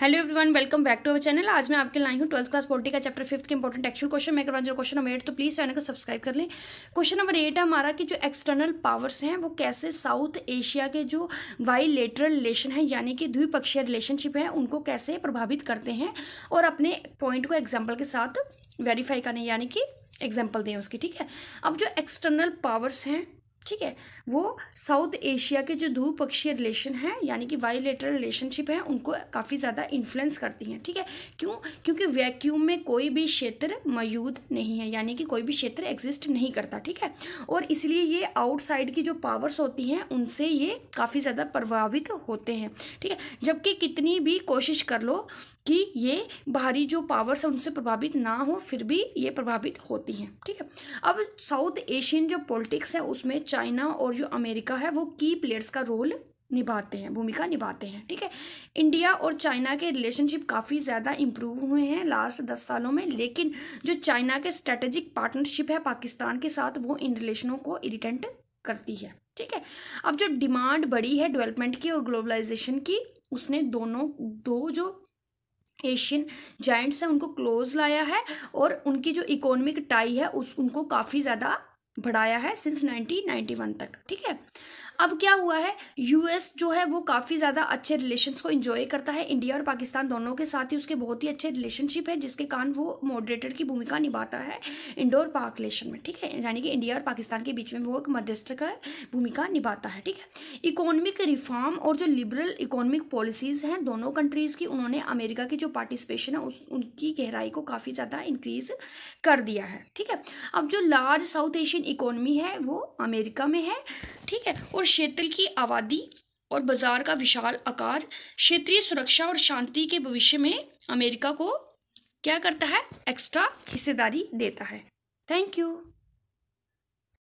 hello everyone welcome back to our channel आज मैं आपके लाई हूँ ट्वेल्थ क्लास फोर्टी का चैप्टर फिफ्थ के इंपॉर्टेंट एक्चुअल क्वेश्चन मैं करवा क्वेश्चन नंबर एट तो प्लीज़ चैनल को सब्सक्राइब कर लें क्वेश्चन नंबर एट है हमारा कि जो एक्सटर्नल पावर्स हैं वो कैसे साउथ एशिया के जो वाई लेटरल रिलेशन है यानी कि द्विपक्षीय रिलेशनशिप है उनको कैसे प्रभावित करते हैं और अपने पॉइंट को एग्जाम्पल के साथ वेरीफाई करने यानी कि एग्जाम्पल दें उसकी ठीक है अब जो एक्सटर्नल पावर्स हैं ठीक है वो साउथ एशिया के जो द्विपक्षीय रिलेशन हैं यानी कि वायोलेटरल रिलेशनशिप है उनको काफ़ी ज़्यादा इन्फ्लुएंस करती हैं ठीक है क्यों क्योंकि वैक्यूम में कोई भी क्षेत्र मौजूद नहीं है यानी कि कोई भी क्षेत्र एग्जिस्ट नहीं करता ठीक है और इसलिए ये आउटसाइड की जो पावर्स होती हैं उनसे ये काफ़ी ज़्यादा प्रभावित होते हैं ठीक है जबकि कितनी भी कोशिश कर लो कि ये बाहरी जो पावर्स हैं उनसे प्रभावित ना हो फिर भी ये प्रभावित होती हैं ठीक है अब साउथ एशियन जो पॉलिटिक्स है उसमें चाइना और जो अमेरिका है वो की प्लेयर्स का रोल निभाते हैं भूमिका निभाते हैं ठीक है इंडिया और चाइना के रिलेशनशिप काफ़ी ज़्यादा इम्प्रूव हुए हैं लास्ट दस सालों में लेकिन जो चाइना के स्ट्रेटेजिक पार्टनरशिप है पाकिस्तान के साथ वो इन रिलेशनों को इरिटेंट करती है ठीक है अब जो डिमांड बढ़ी है डेवलपमेंट की और ग्लोबलाइजेशन की उसने दोनों दो जो एशियन जाइंट्स हैं उनको क्लोज लाया है और उनकी जो इकोनॉमिक टाई है उस उनको काफ़ी ज़्यादा बढ़ाया है सिंस 1991 तक ठीक है अब क्या हुआ है यूएस जो है वो काफ़ी ज़्यादा अच्छे रिलेशंस को इन्जॉय करता है इंडिया और पाकिस्तान दोनों के साथ ही उसके बहुत ही अच्छे रिलेशनशिप है जिसके कारण वो मॉडरेटर की भूमिका निभाता है इंडो और पाक रिलेशन में ठीक है यानी कि इंडिया और पाकिस्तान के बीच में वो एक मध्यस्थ का भूमिका निभाता है ठीक है इकोनॉमिक रिफॉर्म और जो लिबरल इकोनॉमिक पॉलिसीज़ हैं दोनों कंट्रीज़ की उन्होंने अमेरिका की जो पार्टिसिपेशन है उस उनकी गहराई को काफ़ी ज़्यादा इंक्रीज कर दिया है ठीक है अब जो लार्ज साउथ एशियन इकोनमी है वो अमेरिका में है ठीक है और क्षेत्र की आबादी और बाजार का विशाल आकार क्षेत्रीय सुरक्षा और शांति के भविष्य में अमेरिका को क्या करता है एक्स्ट्रा हिस्सेदारी देता है थैंक यू